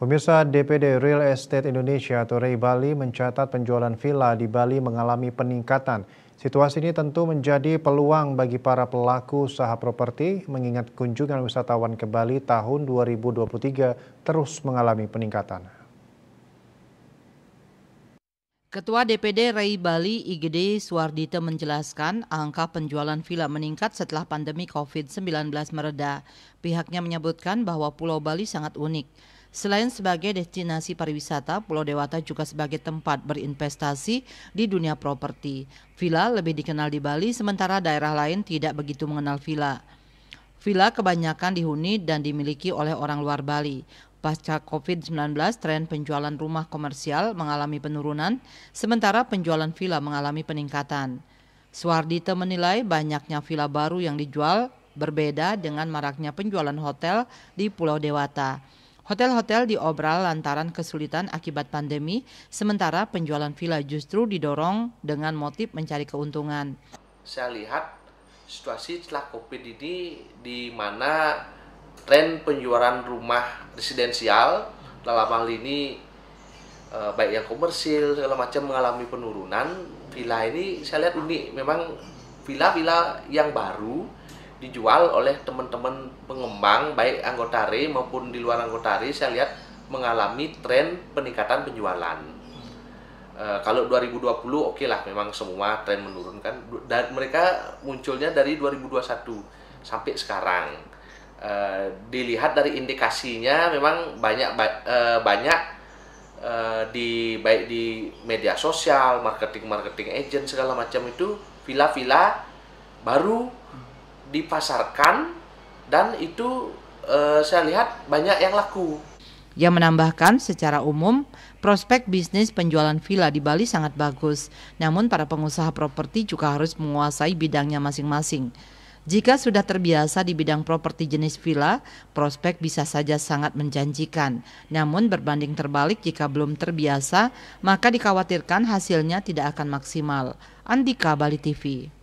Pemirsa DPD Real Estate Indonesia atau REI Bali mencatat penjualan villa di Bali mengalami peningkatan. Situasi ini tentu menjadi peluang bagi para pelaku usaha properti mengingat kunjungan wisatawan ke Bali tahun 2023 terus mengalami peningkatan. Ketua DPD REI Bali IGD Suardita menjelaskan angka penjualan villa meningkat setelah pandemi COVID-19 mereda. Pihaknya menyebutkan bahwa Pulau Bali sangat unik Selain sebagai destinasi pariwisata, Pulau Dewata juga sebagai tempat berinvestasi di dunia properti. Villa lebih dikenal di Bali, sementara daerah lain tidak begitu mengenal villa. Villa kebanyakan dihuni dan dimiliki oleh orang luar Bali. Pasca COVID-19, tren penjualan rumah komersial mengalami penurunan, sementara penjualan villa mengalami peningkatan. Suardita menilai banyaknya villa baru yang dijual berbeda dengan maraknya penjualan hotel di Pulau Dewata. Hotel-hotel diobral lantaran kesulitan akibat pandemi, sementara penjualan villa justru didorong dengan motif mencari keuntungan. Saya lihat situasi setelah COVID ini di mana tren penjualan rumah residensial dalam hal ini eh, baik yang komersil segala macam mengalami penurunan villa ini saya lihat unik memang villa-villa yang baru dijual oleh teman-teman pengembang baik anggota RE maupun di luar anggota RE saya lihat mengalami tren peningkatan penjualan. E, kalau 2020 oke okay lah memang semua tren menurunkan dan mereka munculnya dari 2021 sampai sekarang. E, dilihat dari indikasinya memang banyak e, banyak e, di baik di media sosial, marketing marketing agent segala macam itu villa-villa baru dipasarkan dan itu e, saya lihat banyak yang laku. Ia menambahkan secara umum prospek bisnis penjualan villa di Bali sangat bagus, namun para pengusaha properti juga harus menguasai bidangnya masing-masing. Jika sudah terbiasa di bidang properti jenis villa, prospek bisa saja sangat menjanjikan. Namun berbanding terbalik jika belum terbiasa, maka dikhawatirkan hasilnya tidak akan maksimal. Andika Bali TV